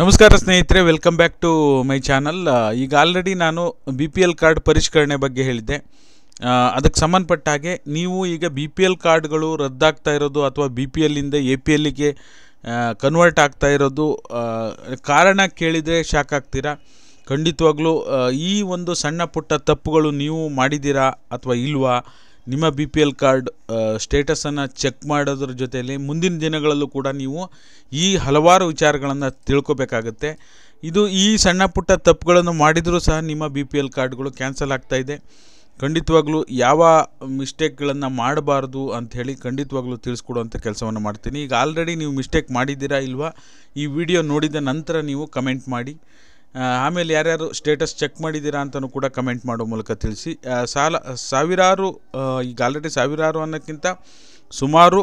ನಮಸ್ಕಾರ ಸ್ನೇಹಿತರೆ welcome back to my channel ಈಗ ಆಲ್ರೆಡಿ ನಾನು ಬಿ ಪಿ ಎಲ್ ಕಾರ್ಡ್ ಪರಿಷ್ಕರಣೆ ಬಗ್ಗೆ ಹೇಳಿದ್ದೆ ಅದಕ್ಕೆ ಸಂಬಂಧಪಟ್ಟ ಹಾಗೆ ನೀವು ಈಗ ಬಿ ಪಿ ಎಲ್ ಕಾರ್ಡ್ಗಳು ರದ್ದಾಗ್ತಾ ಇರೋದು ಅಥವಾ ಬಿ ಪಿ ಎಲ್ಲಿಂದ ಎ ಪಿ ಎಲ್ಲಿಗೆ ಕನ್ವರ್ಟ್ ಆಗ್ತಾ ಇರೋದು ಕಾರಣ ಕೇಳಿದರೆ ಶಾಕ್ ಆಗ್ತೀರಾ ಖಂಡಿತವಾಗ್ಲೂ ಈ ಒಂದು ಸಣ್ಣ ಪುಟ್ಟ ತಪ್ಪುಗಳು ನೀವು ಮಾಡಿದ್ದೀರಾ ಅಥವಾ ಇಲ್ವಾ ನಿಮ್ಮ ಬಿ ಪಿ ಎಲ್ ಕಾರ್ಡ್ ಸ್ಟೇಟಸನ್ನು ಚೆಕ್ ಮಾಡೋದ್ರ ಜೊತೆಯಲ್ಲಿ ಮುಂದಿನ ದಿನಗಳಲ್ಲೂ ಕೂಡ ನೀವು ಈ ಹಲವಾರು ವಿಚಾರಗಳನ್ನು ತಿಳ್ಕೊಬೇಕಾಗತ್ತೆ ಇದು ಈ ಸಣ್ಣ ಪುಟ್ಟ ತಪ್ಪುಗಳನ್ನು ಮಾಡಿದರೂ ಸಹ ನಿಮ್ಮ ಬಿ ಪಿ ಎಲ್ ಕಾರ್ಡ್ಗಳು ಕ್ಯಾನ್ಸಲ್ ಆಗ್ತಾಯಿದೆ ಇದೆ ಖಂಡಿತವಾಗ್ಲೂ ಯಾವ ಮಿಸ್ಟೇಕ್ಗಳನ್ನು ಮಾಡಬಾರ್ದು ಅಂಥೇಳಿ ಖಂಡಿತವಾಗ್ಲೂ ತಿಳಿಸ್ಕೊಡುವಂಥ ಕೆಲಸವನ್ನು ಮಾಡ್ತೀನಿ ಈಗ ಆಲ್ರೆಡಿ ನೀವು ಮಿಸ್ಟೇಕ್ ಮಾಡಿದ್ದೀರಾ ಇಲ್ವಾ ಈ ವಿಡಿಯೋ ನೋಡಿದ ನಂತರ ನೀವು ಕಮೆಂಟ್ ಮಾಡಿ ಆಮೇಲೆ ಯಾರ್ಯಾರು ಸ್ಟೇಟಸ್ ಚೆಕ್ ಮಾಡಿದ್ದೀರಾ ಅಂತಲೂ ಕೂಡ ಕಮೆಂಟ್ ಮಾಡೋ ಮೂಲಕ ತಿಳಿಸಿ ಸಾಲ ಸಾವಿರಾರು ಈಗ ಆಲ್ರೆಡಿ ಸಾವಿರಾರು ಅನ್ನೋಕ್ಕಿಂತ ಸುಮಾರು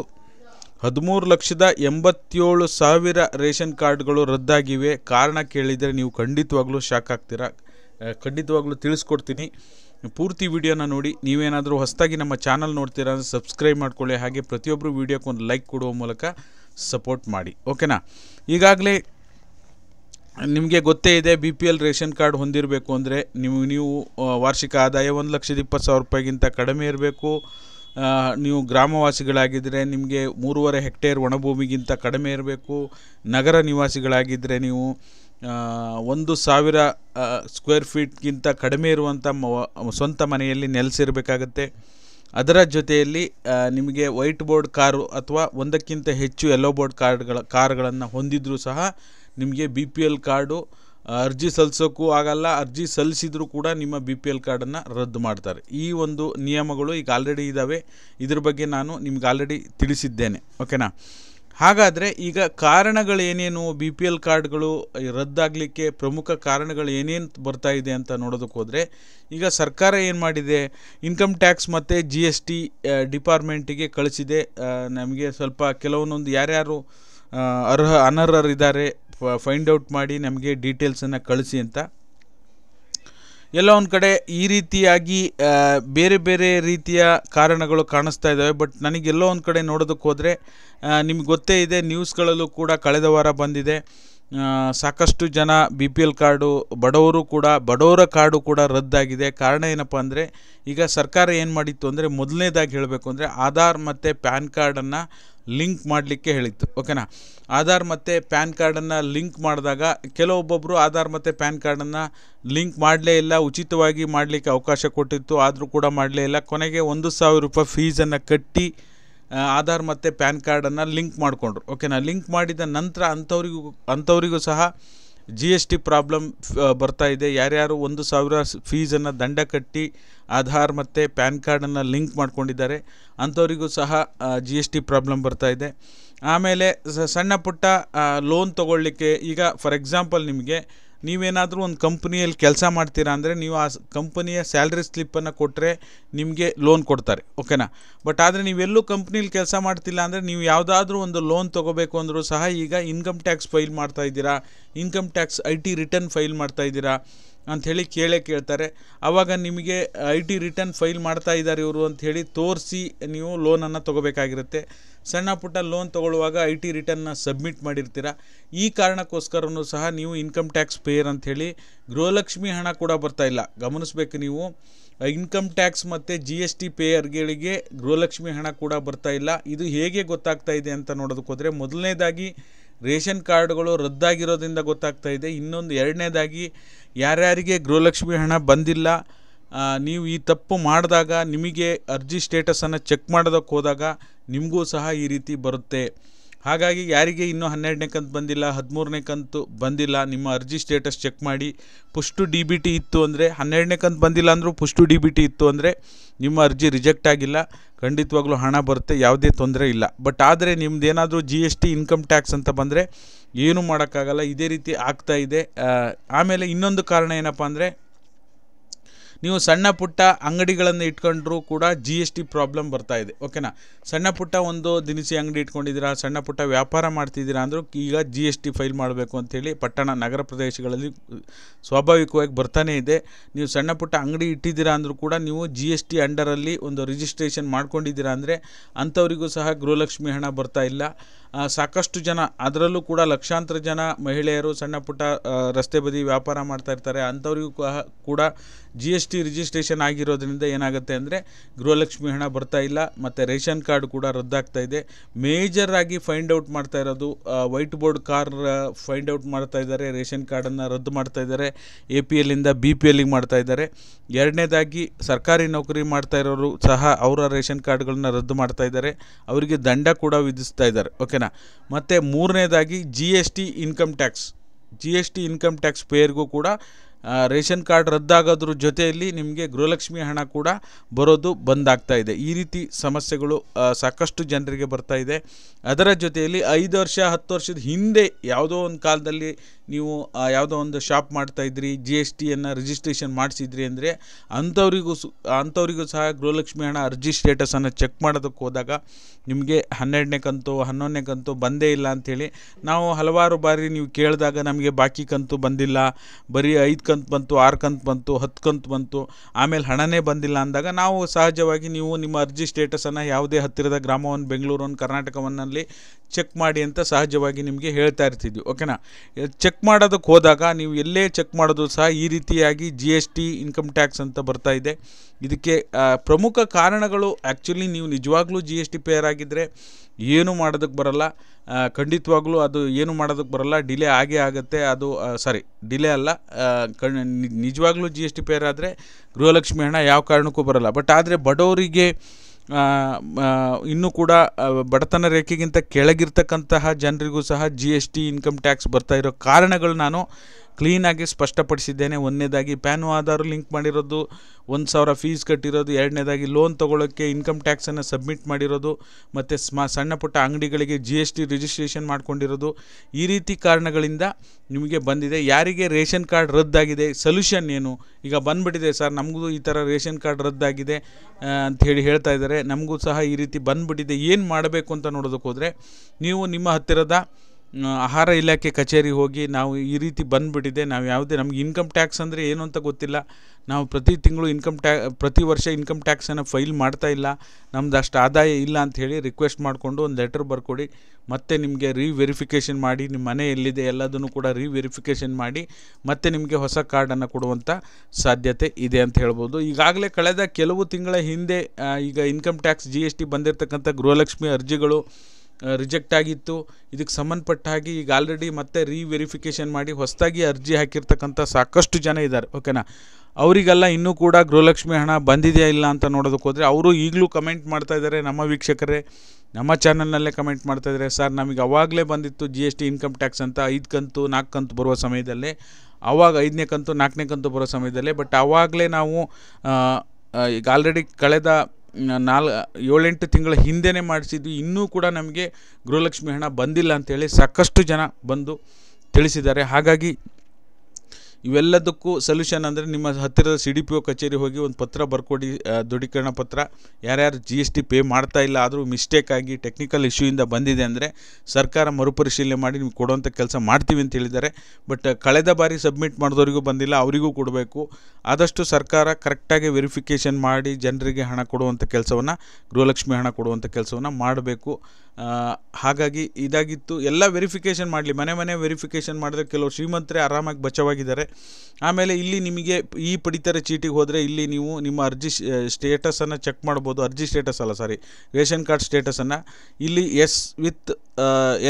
ಹದಿಮೂರು ಲಕ್ಷದ ಎಂಬತ್ತೇಳು ಸಾವಿರ ರೇಷನ್ ಕಾರ್ಡ್ಗಳು ರದ್ದಾಗಿವೆ ಕಾರಣ ಕೇಳಿದರೆ ನೀವು ಖಂಡಿತವಾಗ್ಲೂ ಶಾಕ್ ಆಗ್ತೀರಾ ಖಂಡಿತವಾಗ್ಲೂ ತಿಳಿಸ್ಕೊಡ್ತೀನಿ ಪೂರ್ತಿ ವಿಡಿಯೋನ ನೋಡಿ ನೀವೇನಾದರೂ ಹೊಸದಾಗಿ ನಮ್ಮ ಚಾನಲ್ ನೋಡ್ತೀರಾ ಅಂದರೆ ಸಬ್ಸ್ಕ್ರೈಬ್ ಮಾಡ್ಕೊಳ್ಳಿ ಹಾಗೆ ಪ್ರತಿಯೊಬ್ಬರು ವೀಡಿಯೋಕ್ಕೊಂದು ಲೈಕ್ ಕೊಡುವ ಮೂಲಕ ಸಪೋರ್ಟ್ ಮಾಡಿ ಓಕೆನಾ ಈಗಾಗಲೇ ನಿಮಗೆ ಗೊತ್ತೇ ಇದೆ B P L ration card ಹೊಂದಿರಬೇಕು ಅಂದರೆ ನೀವು ನೀವು ವಾರ್ಷಿಕ ಆದಾಯ ಒಂದು ಲಕ್ಷದ ಇಪ್ಪತ್ತು ಸಾವಿರ ರೂಪಾಯಿಗಿಂತ ಕಡಿಮೆ ಇರಬೇಕು ನೀವು ಗ್ರಾಮವಾಸಿಗಳಾಗಿದ್ದರೆ ನಿಮಗೆ ಮೂರುವರೆ ಹೆಕ್ಟೇರ್ ಒಣಭೂಮಿಗಿಂತ ಕಡಿಮೆ ಇರಬೇಕು ನಗರ ನಿವಾಸಿಗಳಾಗಿದ್ದರೆ ನೀವು ಒಂದು ಸಾವಿರ ಸ್ಕ್ವೇರ್ ಫೀಟ್ಗಿಂತ ಕಡಿಮೆ ಇರುವಂಥ ಸ್ವಂತ ಮನೆಯಲ್ಲಿ ನೆಲೆಸಿರಬೇಕಾಗತ್ತೆ ಅದರ ಜೊತೆಯಲ್ಲಿ ನಿಮಗೆ ವೈಟ್ ಬೋರ್ಡ್ ಕಾರು ಅಥವಾ ಒಂದಕ್ಕಿಂತ ಹೆಚ್ಚು ಯೆಲ್ಲೋ ಬೋರ್ಡ್ ಕಾರ್ಡ್ಗಳ ಕಾರ್ಗಳನ್ನು ಹೊಂದಿದ್ರೂ ಸಹ ನಿಮಗೆ ಬಿ ಪಿ ಎಲ್ ಕಾರ್ಡು ಅರ್ಜಿ ಸಲ್ಲಿಸೋಕ್ಕೂ ಆಗಲ್ಲ ಅರ್ಜಿ ಸಲ್ಲಿಸಿದರೂ ಕೂಡ ನಿಮ್ಮ ಬಿ ಪಿ ಎಲ್ ಕಾರ್ಡನ್ನು ರದ್ದು ಮಾಡ್ತಾರೆ ಈ ಒಂದು ನಿಯಮಗಳು ಈಗ ಆಲ್ರೆಡಿ ಇದ್ದಾವೆ ಇದ್ರ ಬಗ್ಗೆ ನಾನು ನಿಮ್ಗೆ ಆಲ್ರೆಡಿ ತಿಳಿಸಿದ್ದೇನೆ ಓಕೆನಾ ಹಾಗಾದರೆ ಈಗ ಕಾರಣಗಳೇನೇನು ಬಿ ಪಿ ಎಲ್ ಕಾರ್ಡ್ಗಳು ರದ್ದಾಗಲಿಕ್ಕೆ ಪ್ರಮುಖ ಕಾರಣಗಳು ಏನೇನು ಬರ್ತಾ ಇದೆ ಅಂತ ನೋಡೋದಕ್ಕೆ ಹೋದರೆ ಈಗ ಸರ್ಕಾರ ಏನು ಮಾಡಿದೆ ಇನ್ಕಮ್ ಟ್ಯಾಕ್ಸ್ ಮತ್ತು ಜಿ ಎಸ್ ಟಿ ಡಿಪಾರ್ಟ್ಮೆಂಟಿಗೆ ಕಳಿಸಿದೆ ನಮಗೆ ಸ್ವಲ್ಪ ಕೆಲವೊಂದೊಂದು ಯಾರ್ಯಾರು ಅರ್ಹ ಅನರ್ಹರಿದ್ದಾರೆ ಫೈಂಡ್ ಔಟ್ ಮಾಡಿ ನಮಗೆ ಡೀಟೇಲ್ಸನ್ನು ಕಳಿಸಿ ಅಂತ ಎಲ್ಲ ಒಂದು ಕಡೆ ಈ ರೀತಿಯಾಗಿ ಬೇರೆ ಬೇರೆ ರೀತಿಯ ಕಾರಣಗಳು ಕಾಣಿಸ್ತಾ ಇದ್ದಾವೆ ಬಟ್ ನನಗೆಲ್ಲೋ ಒಂದು ಕಡೆ ನೋಡೋದಕ್ಕೆ ಹೋದರೆ ನಿಮ್ಗೆ ಗೊತ್ತೇ ಇದೆ ನ್ಯೂಸ್ಗಳಲ್ಲೂ ಕೂಡ ಕಳೆದ ವಾರ ಬಂದಿದೆ ಸಾಕಷ್ಟು ಜನ ಬಿ ಪಿ ಎಲ್ ಕಾರ್ಡು ಬಡವರು ಕೂಡ ಬಡವರ ಕಾರ್ಡು ಕೂಡ ರದ್ದಾಗಿದೆ ಕಾರಣ ಏನಪ್ಪ ಅಂದರೆ ಈಗ ಸರ್ಕಾರ ಏನು ಮಾಡಿತ್ತು ಅಂದರೆ ಮೊದಲನೇದಾಗಿ ಹೇಳಬೇಕು ಅಂದರೆ ಆಧಾರ್ ಮತ್ತು ಪ್ಯಾನ್ ಕಾರ್ಡನ್ನು ಲಿಂಕ್ ಮಾಡಲಿಕ್ಕೆ ಹೇಳಿತ್ತು ಓಕೆನಾ ಆಧಾರ್ ಮತ್ತು ಪ್ಯಾನ್ ಕಾರ್ಡನ್ನು ಲಿಂಕ್ ಮಾಡಿದಾಗ ಕೆಲವೊಬ್ಬೊಬ್ಬರು ಆಧಾರ್ ಮತ್ತು ಪ್ಯಾನ್ ಕಾರ್ಡನ್ನು ಲಿಂಕ್ ಮಾಡಲೇ ಇಲ್ಲ ಉಚಿತವಾಗಿ ಮಾಡಲಿಕ್ಕೆ ಅವಕಾಶ ಕೊಟ್ಟಿತ್ತು ಆದರೂ ಕೂಡ ಮಾಡಲೇ ಇಲ್ಲ ಕೊನೆಗೆ ಒಂದು ಸಾವಿರ ರೂಪಾಯಿ ಫೀಸನ್ನು ಕಟ್ಟಿ ಆಧಾರ್ ಮತ್ತು ಪ್ಯಾನ್ ಕಾರ್ಡನ್ನು ಲಿಂಕ್ ಮಾಡಿಕೊಂಡ್ರು ಓಕೆನಾ ಲಿಂಕ್ ಮಾಡಿದ ನಂತರ ಅಂಥವ್ರಿಗೂ ಅಂಥವರಿಗೂ ಸಹ ಜಿ ಎಸ್ ಟಿ ಪ್ರಾಬ್ಲಮ್ ಬರ್ತಾ ಇದೆ ಯಾರ್ಯಾರು ಒಂದು ಸಾವಿರ ಫೀಸನ್ನು ದಂಡ ಕಟ್ಟಿ ಆಧಾರ್ ಮತ್ತು ಪ್ಯಾನ್ ಕಾರ್ಡನ್ನು ಲಿಂಕ್ ಮಾಡ್ಕೊಂಡಿದ್ದಾರೆ ಅಂಥವರಿಗೂ ಸಹ ಜಿ ಎಸ್ ಟಿ ಪ್ರಾಬ್ಲಮ್ ಬರ್ತಾ ಇದೆ ಆಮೇಲೆ ಸಣ್ಣ ಪುಟ್ಟ ಲೋನ್ ತೊಗೊಳ್ಳಿಕ್ಕೆ ಈಗ ಫಾರ್ ಎಕ್ಸಾಂಪಲ್ ನಿಮಗೆ ನೀವೇನಾದರೂ ಒಂದು ಕಂಪ್ನಿಯಲ್ಲಿ ಕೆಲಸ ಮಾಡ್ತೀರಾ ಅಂದರೆ ನೀವು ಆ ಕಂಪನಿಯ ಸ್ಯಾಲ್ರಿ ಸ್ಲಿಪ್ಪನ್ನು ಕೊಟ್ಟರೆ ನಿಮಗೆ ಲೋನ್ ಕೊಡ್ತಾರೆ ಓಕೆನಾ ಬಟ್ ಆದರೆ ನೀವೆಲ್ಲೂ ಕಂಪ್ನಿಯಲ್ಲಿ ಕೆಲಸ ಮಾಡ್ತಿಲ್ಲ ಅಂದರೆ ನೀವು ಯಾವುದಾದ್ರೂ ಒಂದು ಲೋನ್ ತೊಗೋಬೇಕು ಅಂದರೂ ಸಹ ಈಗ ಇನ್ಕಮ್ ಟ್ಯಾಕ್ಸ್ ಫೈಲ್ ಮಾಡ್ತಾ ಇದ್ದೀರಾ income tax I T return file ಮಾಡ್ತಾ ಇದ್ದೀರಾ ಅಂಥೇಳಿ ಕೇಳೇ ಕೇಳ್ತಾರೆ ಆವಾಗ ನಿಮಗೆ ಐ ಟಿ ರಿಟರ್ನ್ ಫೈಲ್ ಮಾಡ್ತಾ ಇದ್ದಾರೆ ಇವರು ಅಂಥೇಳಿ ತೋರಿಸಿ ನೀವು ಲೋನನ್ನು ತೊಗೋಬೇಕಾಗಿರುತ್ತೆ ಸಣ್ಣ ಪುಟ್ಟ ಲೋನ್ ತೊಗೊಳ್ಳುವಾಗ ಐ ಟಿ ರಿಟರ್ನ್ನ ಸಬ್ಮಿಟ್ ಮಾಡಿರ್ತೀರಾ ಈ ಕಾರಣಕ್ಕೋಸ್ಕರನೂ ಸಹ ನೀವು ಇನ್ಕಮ್ ಟ್ಯಾಕ್ಸ್ ಪೇಯರ್ ಅಂಥೇಳಿ ಗೃಹಲಕ್ಷ್ಮಿ ಹಣ ಕೂಡ ಬರ್ತಾ ಇಲ್ಲ ಗಮನಿಸಬೇಕು ನೀವು ಇನ್ಕಮ್ ಟ್ಯಾಕ್ಸ್ ಮತ್ತು ಜಿ ಎಸ್ ಟಿ ಪೇಯರ್ಗಳಿಗೆ ಗೃಹಲಕ್ಷ್ಮಿ ಹಣ ಕೂಡ ಬರ್ತಾ ಇಲ್ಲ ಇದು ಹೇಗೆ ಗೊತ್ತಾಗ್ತಾ ಇದೆ ಅಂತ ನೋಡೋದಕ್ಕೋದ್ರೆ ಮೊದಲನೇದಾಗಿ ರೇಷನ್ ಕಾರ್ಡ್ಗಳು ರದ್ದಾಗಿರೋದ್ರಿಂದ ಗೊತ್ತಾಗ್ತಾ ಇದೆ ಇನ್ನೊಂದು ಎರಡನೇದಾಗಿ ಯಾರ್ಯಾರಿಗೆ ಗೃಹಲಕ್ಷ್ಮಿ ಹಣ ಬಂದಿಲ್ಲ ನೀವು ಈ ತಪ್ಪು ಮಾಡಿದಾಗ ನಿಮಗೆ ಅರ್ಜಿ ಸ್ಟೇಟಸನ್ನು ಚೆಕ್ ಮಾಡೋದಕ್ಕೆ ಹೋದಾಗ ನಿಮಗೂ ಸಹ ಈ ರೀತಿ ಬರುತ್ತೆ ಹಾಗಾಗಿ ಯಾರಿಗೆ ಇನ್ನೂ ಹನ್ನೆರಡನೇ ಕಂತು ಬಂದಿಲ್ಲ ಹದಿಮೂರನೇ ಕಂತು ಬಂದಿಲ್ಲ ನಿಮ್ಮ ಅರ್ಜಿ ಸ್ಟೇಟಸ್ ಚೆಕ್ ಮಾಡಿ ಪುಷ್ಟು ಡಿ ಬಿ ಟಿ ಇತ್ತು ಅಂದರೆ ಹನ್ನೆರಡನೇ ಕಂತು ಬಂದಿಲ್ಲ ಅಂದರೂ ಪುಷ್ಟು ಡಿ ಬಿ ಟಿ ಇತ್ತು ಅಂದರೆ ನಿಮ್ಮ ಅರ್ಜಿ ರಿಜೆಕ್ಟ್ ಆಗಿಲ್ಲ ಖಂಡಿತವಾಗ್ಲೂ ಹಣ ಬರುತ್ತೆ ಯಾವುದೇ ತೊಂದರೆ ಇಲ್ಲ ಬಟ್ ಆದರೆ ನಿಮ್ಮದೇನಾದರೂ G S T income tax ಅಂತ ಬಂದರೆ ಏನೂ ಮಾಡೋಕ್ಕಾಗಲ್ಲ ಇದೇ ರೀತಿ ಆಗ್ತಾ ಇದೆ ಆಮೇಲೆ ಇನ್ನೊಂದು ಕಾರಣ ಏನಪ್ಪ ಅಂದರೆ ನೀವು ಸಣ್ಣ ಪುಟ್ಟ ಅಂಗಡಿಗಳನ್ನು ಇಟ್ಕೊಂಡ್ರೂ ಕೂಡ ಜಿ ಎಸ್ ಟಿ ಪ್ರಾಬ್ಲಮ್ ಬರ್ತಾ ಇದೆ ಓಕೆನಾ ಸಣ್ಣ ಪುಟ್ಟ ಒಂದು ದಿನಸಿ ಅಂಗಡಿ ಇಟ್ಕೊಂಡಿದ್ದೀರಾ ಸಣ್ಣ ಪುಟ್ಟ ವ್ಯಾಪಾರ ಮಾಡ್ತಿದ್ದೀರಾ ಅಂದರೂ ಈಗ ಜಿ ಎಸ್ ಟಿ ಫೈಲ್ ಮಾಡಬೇಕು ಅಂಥೇಳಿ ಪಟ್ಟಣ ನಗರ ಪ್ರದೇಶಗಳಲ್ಲಿ ಸ್ವಾಭಾವಿಕವಾಗಿ ಬರ್ತಾನೆ ಇದೆ ನೀವು ಸಣ್ಣ ಪುಟ್ಟ ಅಂಗಡಿ ಇಟ್ಟಿದ್ದೀರಾ ಅಂದರೂ ಕೂಡ ನೀವು ಜಿ ಎಸ್ ಟಿ ಅಂಡರಲ್ಲಿ ಒಂದು ರಿಜಿಸ್ಟ್ರೇಷನ್ ಮಾಡ್ಕೊಂಡಿದ್ದೀರಾ ಅಂದರೆ ಅಂಥವರಿಗೂ ಸಹ ಗೃಹಲಕ್ಷ್ಮಿ ಹಣ ಬರ್ತಾ ಇಲ್ಲ ಸಾಕಷ್ಟು ಜನ ಅದರಲ್ಲೂ ಕೂಡ ಲಕ್ಷಾಂತರ ಜನ ಮಹಿಳೆಯರು ಸಣ್ಣ ಪುಟ್ಟ ರಸ್ತೆ ಬದಿ ವ್ಯಾಪಾರ ಮಾಡ್ತಾ ಇರ್ತಾರೆ ಅಂಥವರಿಗೂ ಕೂಡ ಜಿ ಎಸ್ ಟಿ ರಿಜಿಸ್ಟ್ರೇಷನ್ ಆಗಿರೋದ್ರಿಂದ ಏನಾಗುತ್ತೆ ಅಂದರೆ ಗೃಹಲಕ್ಷ್ಮಿ ಹಣ ಬರ್ತಾ ಇಲ್ಲ ಮತ್ತು ರೇಷನ್ ಕಾರ್ಡ್ ಕೂಡ ರದ್ದಾಗ್ತಾ ಇದೆ ಮೇಜರ್ ಆಗಿ ಫೈಂಡ್ ಔಟ್ ಮಾಡ್ತಾ ಇರೋದು white board car find out ಮಾಡ್ತಾ ಇದ್ದಾರೆ ರೇಷನ್ ಕಾರ್ಡನ್ನು ರದ್ದು ಮಾಡ್ತಾ ಇದ್ದಾರೆ ಎ ಪಿ ಎಲ್ಲಿಂದ ಬಿ ಪಿ ಎಲ್ಗೆ ಮಾಡ್ತಾ ಇದ್ದಾರೆ ಎರಡನೇದಾಗಿ ಸರ್ಕಾರಿ ನೌಕರಿ ಮಾಡ್ತಾ ಇರೋರು ಸಹ ಅವರ ರೇಷನ್ ಕಾರ್ಡ್ಗಳನ್ನ ರದ್ದು ಮಾಡ್ತಾ ಇದ್ದಾರೆ ಅವರಿಗೆ ದಂಡ ಕೂಡ ವಿಧಿಸ್ತಾ ಇದ್ದಾರೆ ಓಕೆನಾ ಮತ್ತು ಮೂರನೇದಾಗಿ G S T income tax G S T income tax ಪೇಯರ್ಗೂ ಕೂಡ ರೇಷನ್ ಕಾರ್ಡ್ ರದ್ದಾಗೋದ್ರ ಜೊತೆಯಲ್ಲಿ ನಿಮಗೆ ಗೃಹಲಕ್ಷ್ಮಿ ಹಣ ಕೂಡ ಬರೋದು ಬಂದಾಗ್ತಾ ಇದೆ ಈ ರೀತಿ ಸಮಸ್ಯೆಗಳು ಸಾಕಷ್ಟು ಜನರಿಗೆ ಬರ್ತಾ ಇದೆ ಅದರ ಜೊತೆಯಲ್ಲಿ ಐದು ವರ್ಷ ಹತ್ತು ವರ್ಷದ ಹಿಂದೆ ಯಾವುದೋ ಒಂದು ಕಾಲದಲ್ಲಿ ನೀವು ಯಾವುದೋ ಒಂದು ಶಾಪ್ ಮಾಡ್ತಾಯಿದ್ರಿ ಜಿ ಎಸ್ ಟಿಯನ್ನು ರಿಜಿಸ್ಟ್ರೇಷನ್ ಮಾಡಿಸಿದ್ರಿ ಅಂದರೆ ಅಂಥವರಿಗೂ ಸು ಅಂಥವರಿಗೂ ಸಹ ಗೃಹಲಕ್ಷ್ಮಿ ಹಣ ಅರ್ಜಿ ಸ್ಟೇಟಸನ್ನು ಚೆಕ್ ಮಾಡೋದಕ್ಕೆ ಹೋದಾಗ ನಿಮಗೆ ಹನ್ನೆರಡನೇ ಕಂತು ಹನ್ನೊಂದನೇ ಕಂತು ಬಂದೇ ಇಲ್ಲ ಅಂಥೇಳಿ ನಾವು ಹಲವಾರು ಬಾರಿ ನೀವು ಕೇಳಿದಾಗ ನಮಗೆ ಬಾಕಿ ಕಂತು ಬಂದಿಲ್ಲ ಬರೀ ಐದು ಕಂತು ಬಂತು ಆರು ಕಂತು ಬಂತು ಹತ್ತು ಕಂತು ಬಂತು ಆಮೇಲೆ ಹಣನೇ ಬಂದಿಲ್ಲ ಅಂದಾಗ ನಾವು ಸಹಜವಾಗಿ ನೀವು ನಿಮ್ಮ ಅರ್ಜಿ ಸ್ಟೇಟಸನ್ನು ಯಾವುದೇ ಹತ್ತಿರದ ಗ್ರಾಮವನ್ನು ಬೆಂಗಳೂರನ್ನು ಕರ್ನಾಟಕವನ್ನಲ್ಲಿ ಚೆಕ್ ಮಾಡಿ ಅಂತ ಸಹಜವಾಗಿ ನಿಮಗೆ ಹೇಳ್ತಾ ಇರ್ತಿದ್ವಿ ಓಕೆನಾ ಚೆಕ್ ಚೆಕ್ ಮಾಡೋದಕ್ಕೆ ಹೋದಾಗ ನೀವು ಎಲ್ಲೇ ಚೆಕ್ ಮಾಡೋದು ಸಹ ಈ ರೀತಿಯಾಗಿ G S T income tax ಅಂತ ಬರ್ತಾ ಇದೆ ಇದಕ್ಕೆ ಪ್ರಮುಖ ಕಾರಣಗಳು ಆ್ಯಕ್ಚುಲಿ ನೀವು ನಿಜವಾಗ್ಲೂ ಜಿ ಎಸ್ ಟಿ ಪೇಯರ್ ಆಗಿದ್ದರೆ ಏನು ಮಾಡೋದಕ್ಕೆ ಬರಲ್ಲ ಖಂಡಿತವಾಗ್ಲೂ ಅದು ಏನು ಮಾಡೋದಕ್ಕೆ ಬರಲ್ಲ ಡಿಲೇ ಆಗೇ ಆಗುತ್ತೆ ಅದು ಸಾರಿ ಡಿಲೇ ಅಲ್ಲ ನಿಜವಾಗ್ಲೂ ಜಿ ಎಸ್ ಟಿ ಪೇರ್ ಆದರೆ ಗೃಹಲಕ್ಷ್ಮಿ ಹಣ ಯಾವ ಕಾರಣಕ್ಕೂ ಬರಲ್ಲ ಬಟ್ ಆದರೆ ಬಡವರಿಗೆ ಇನ್ನೂ ಕೂಡ ಬಡತನ ರೇಖೆಗಿಂತ ಕೆಳಗಿರ್ತಕ್ಕಂತಹ ಜನರಿಗೂ ಸಹ G S T income tax ಬರ್ತಾ ಇರೋ ಕಾರಣಗಳು ನಾನು ಕ್ಲೀನಾಗಿ ಸ್ಪಷ್ಟಪಡಿಸಿದ್ದೇನೆ ಒಂದನೇದಾಗಿ ಪ್ಯಾನು ಆಧಾರ್ ಲಿಂಕ್ ಮಾಡಿರೋದು ಒಂದು ಸಾವಿರ ಫೀಸ್ ಕಟ್ಟಿರೋದು ಎರಡನೇದಾಗಿ ಲೋನ್ ತೊಗೊಳೋಕ್ಕೆ ಇನ್ಕಮ್ ಟ್ಯಾಕ್ಸನ್ನು ಸಬ್ಮಿಟ್ ಮಾಡಿರೋದು ಮತ್ತು ಸ್ಮ ಸಣ್ಣ ಪುಟ್ಟ ಅಂಗಡಿಗಳಿಗೆ ಜಿ ಎಸ್ ಟಿ ರಿಜಿಸ್ಟ್ರೇಷನ್ ಮಾಡ್ಕೊಂಡಿರೋದು ಈ ರೀತಿ ಕಾರಣಗಳಿಂದ ನಿಮಗೆ ಬಂದಿದೆ ಯಾರಿಗೆ ರೇಷನ್ ಕಾರ್ಡ್ ರದ್ದಾಗಿದೆ ಸೊಲ್ಯೂಷನ್ ಏನು ಈಗ ಬಂದ್ಬಿಟ್ಟಿದೆ ಸರ್ ನಮಗೂ ಈ ಥರ ರೇಷನ್ ಕಾರ್ಡ್ ರದ್ದಾಗಿದೆ ಅಂತ ಹೇಳಿ ಹೇಳ್ತಾ ಇದ್ದಾರೆ ನಮಗೂ ಸಹ ಈ ರೀತಿ ಬಂದುಬಿಟ್ಟಿದೆ ಏನು ಮಾಡಬೇಕು ಅಂತ ನೋಡೋದಕ್ಕೆ ಹೋದರೆ ನೀವು ನಿಮ್ಮ ಹತ್ತಿರದ ಆಹಾರ ಇಲಾಖೆ ಕಚೇರಿ ಹೋಗಿ ನಾವು ಈ ರೀತಿ ಬಂದುಬಿಟ್ಟಿದೆ ನಾವು ಯಾವುದೇ ನಮ್ಗೆ ಇನ್ಕಮ್ ಟ್ಯಾಕ್ಸ್ ಅಂದರೆ ಏನು ಅಂತ ಗೊತ್ತಿಲ್ಲ ನಾವು ಪ್ರತಿ ತಿಂಗಳು ಇನ್ಕಮ್ ಟ್ಯಾ ಪ್ರತಿ ವರ್ಷ ಇನ್ಕಮ್ ಟ್ಯಾಕ್ಸನ್ನು ಫೈಲ್ ಮಾಡ್ತಾ ಇಲ್ಲ ನಮ್ದು ಅಷ್ಟು ಆದಾಯ ಇಲ್ಲ ಅಂತ ಹೇಳಿ ರಿಕ್ವೆಸ್ಟ್ ಮಾಡಿಕೊಂಡು ಒಂದು ಲೆಟ್ರ್ ಬರ್ಕೊಡಿ ಮತ್ತೆ ನಿಮಗೆ ರಿವೆರಿಫಿಕೇಷನ್ ಮಾಡಿ ನಿಮ್ಮ ಮನೆ ಎಲ್ಲಿದೆ ಎಲ್ಲದನ್ನು ಕೂಡ ವೆರಿಫಿಕೇಷನ್ ಮಾಡಿ ಮತ್ತೆ ನಿಮಗೆ ಹೊಸ ಕಾರ್ಡನ್ನು ಕೊಡುವಂಥ ಸಾಧ್ಯತೆ ಇದೆ ಅಂತ ಹೇಳ್ಬೋದು ಈಗಾಗಲೇ ಕಳೆದ ಕೆಲವು ತಿಂಗಳ ಹಿಂದೆ ಈಗ income tax G S T ಬಂದಿರತಕ್ಕಂಥ ಗೃಹಲಕ್ಷ್ಮಿ ಅರ್ಜಿಗಳು ರಿಜೆಕ್ಟ್ ಆಗಿತ್ತು ಇದಕ್ಕೆ ಸಂಬಂಧಪಟ್ಟ ಹಾಗೆ ಈಗ ಆಲ್ರೆಡಿ ಮತ್ತೆ ವೆರಿಫಿಕೇಶನ್ ಮಾಡಿ ಹೊಸದಾಗಿ ಅರ್ಜಿ ಹಾಕಿರ್ತಕ್ಕಂಥ ಸಾಕಷ್ಟು ಜನ ಇದ್ದಾರೆ ಓಕೆನಾ ಅವರಿಗೆಲ್ಲ ಇನ್ನೂ ಕೂಡ ಗೃಹಲಕ್ಷ್ಮಿ ಹಣ ಬಂದಿದೆಯಾ ಇಲ್ಲ ಅಂತ ನೋಡೋದಕ್ಕೆ ಹೋದರೆ ಅವರು ಈಗಲೂ ಕಮೆಂಟ್ ಮಾಡ್ತಾ ಇದ್ದಾರೆ ನಮ್ಮ ವೀಕ್ಷಕರೇ ನಮ್ಮ ಚಾನಲ್ನಲ್ಲೇ ಕಮೆಂಟ್ ಮಾಡ್ತಾ ಇದ್ದಾರೆ ಸರ್ ನಮಗೆ ಅವಾಗಲೇ ಬಂದಿತ್ತು G S T income tax ಅಂತ ಐದು ಕಂತು ನಾಲ್ಕು ಕಂತು ಬರುವ ಸಮಯದಲ್ಲೇ ಆವಾಗ ಐದನೇ ಕಂತು ನಾಲ್ಕನೇ ಕಂತು ಬರೋ ಸಮಯದಲ್ಲೇ ಬಟ್ ಆವಾಗಲೇ ನಾವು ಈಗ ಆಲ್ರೆಡಿ ಕಳೆದ ನಾಲ್ ಏಳೆಂಟು ತಿಂಗಳ ಹಿಂದೆಯೇ ಮಾಡಿಸಿದ್ವಿ ಇನ್ನೂ ಕೂಡ ನಮಗೆ ಗೃಹಲಕ್ಷ್ಮಿ ಹಣ ಬಂದಿಲ್ಲ ಅಂತೇಳಿ ಸಾಕಷ್ಟು ಜನ ಬಂದು ತಿಳಿಸಿದ್ದಾರೆ ಹಾಗಾಗಿ ಇವೆಲ್ಲದಕ್ಕೂ ಸೊಲ್ಯೂಷನ್ ಅಂದರೆ ನಿಮ್ಮ ಹತ್ತಿರದ ಸಿ ಡಿ ಪಿ ಒ ಕಚೇರಿ ಹೋಗಿ ಒಂದು ಪತ್ರ ಬರ್ಕೊಡಿ ದೃಢೀಕರಣ ಪತ್ರ ಯಾರ್ಯಾರು ಜಿ ಎಸ್ ಟಿ ಪೇ ಮಾಡ್ತಾ ಇಲ್ಲ ಆದರೂ ಮಿಸ್ಟೇಕ್ ಆಗಿ ಟೆಕ್ನಿಕಲ್ ಇಶ್ಯೂಯಿಂದ ಬಂದಿದೆ ಅಂದರೆ ಸರ್ಕಾರ ಮರುಪರಿಶೀಲನೆ ಮಾಡಿ ನಿಮ್ಗೆ ಕೊಡುವಂಥ ಕೆಲಸ ಮಾಡ್ತೀವಿ ಅಂತ ಹೇಳಿದ್ದಾರೆ ಬಟ್ ಕಳೆದ ಬಾರಿ ಸಬ್ಮಿಟ್ ಮಾಡಿದವರಿಗೂ ಬಂದಿಲ್ಲ ಅವರಿಗೂ ಕೊಡಬೇಕು ಆದಷ್ಟು ಸರ್ಕಾರ ಕರೆಕ್ಟಾಗಿ ವೆರಿಫಿಕೇಷನ್ ಮಾಡಿ ಜನರಿಗೆ ಹಣ ಕೊಡುವಂಥ ಕೆಲಸವನ್ನು ಗೃಹಲಕ್ಷ್ಮಿ ಹಣ ಕೊಡುವಂಥ ಕೆಲಸವನ್ನು ಮಾಡಬೇಕು ಹಾಗಾಗಿ ಇದಾಗಿತ್ತು ಎಲ್ಲ ವೆರಿಫಿಕೇಷನ್ ಮಾಡಲಿ ಮನೆ ಮನೆ ವೆರಿಫಿಕೇಷನ್ ಮಾಡಿದ್ರೆ ಕೆಲವರು ಶ್ರೀಮಂತರೇ ಆರಾಮಾಗಿ ಬಚಾವಾಗಿದ್ದಾರೆ ಆಮೇಲೆ ಇಲ್ಲಿ ನಿಮಗೆ ಈ ಪಡಿತರ ಚೀಟಿಗೆ ಹೋದರೆ ಇಲ್ಲಿ ನೀವು ನಿಮ್ಮ ಅರ್ಜಿ ಸ್ಟೇಟಸನ್ನು ಚೆಕ್ ಮಾಡ್ಬೋದು ಅರ್ಜಿ ಸ್ಟೇಟಸ್ ಅಲ್ಲ ಸಾರಿ ರೇಷನ್ ಕಾರ್ಡ್ ಸ್ಟೇಟಸನ್ನು ಇಲ್ಲಿ S with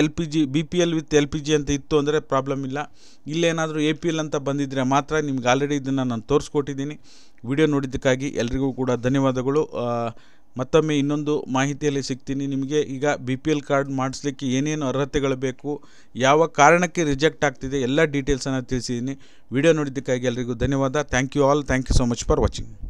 L P G B P L with L P G ಅಂತ ಇತ್ತು ಅಂದರೆ ಪ್ರಾಬ್ಲಮ್ ಇಲ್ಲ ಇಲ್ಲೇನಾದರೂ ಎ ಪಿ ಎಲ್ ಅಂತ ಬಂದಿದ್ದರೆ ಮಾತ್ರ ನಿಮ್ಗೆ ಆಲ್ರೆಡಿ ಇದನ್ನು ನಾನು ತೋರಿಸ್ಕೊಟ್ಟಿದ್ದೀನಿ ವಿಡಿಯೋ ನೋಡಿದ್ದಕ್ಕಾಗಿ ಎಲ್ರಿಗೂ ಕೂಡ ಧನ್ಯವಾದಗಳು ಮತ್ತೊಮ್ಮೆ ಇನ್ನೊಂದು ಮಾಹಿತಿಯಲ್ಲಿ ಸಿಗ್ತೀನಿ ನಿಮಗೆ ಈಗ ಬಿ ಪಿ ಎಲ್ ಕಾರ್ಡ್ ಮಾಡಿಸ್ಲಿಕ್ಕೆ ಏನೇನು ಅರ್ಹತೆಗಳು ಬೇಕು ಯಾವ ಕಾರಣಕ್ಕೆ ರಿಜೆಕ್ಟ್ ಆಗ್ತಿದೆ ಎಲ್ಲ ಡೀಟೇಲ್ಸನ್ನು ತಿಳಿಸಿದ್ದೀನಿ ವಿಡಿಯೋ ನೋಡಿದ್ದಕ್ಕಾಗಿ ಎಲ್ಲರಿಗೂ ಧನ್ಯವಾದ thank you all thank you so much for watching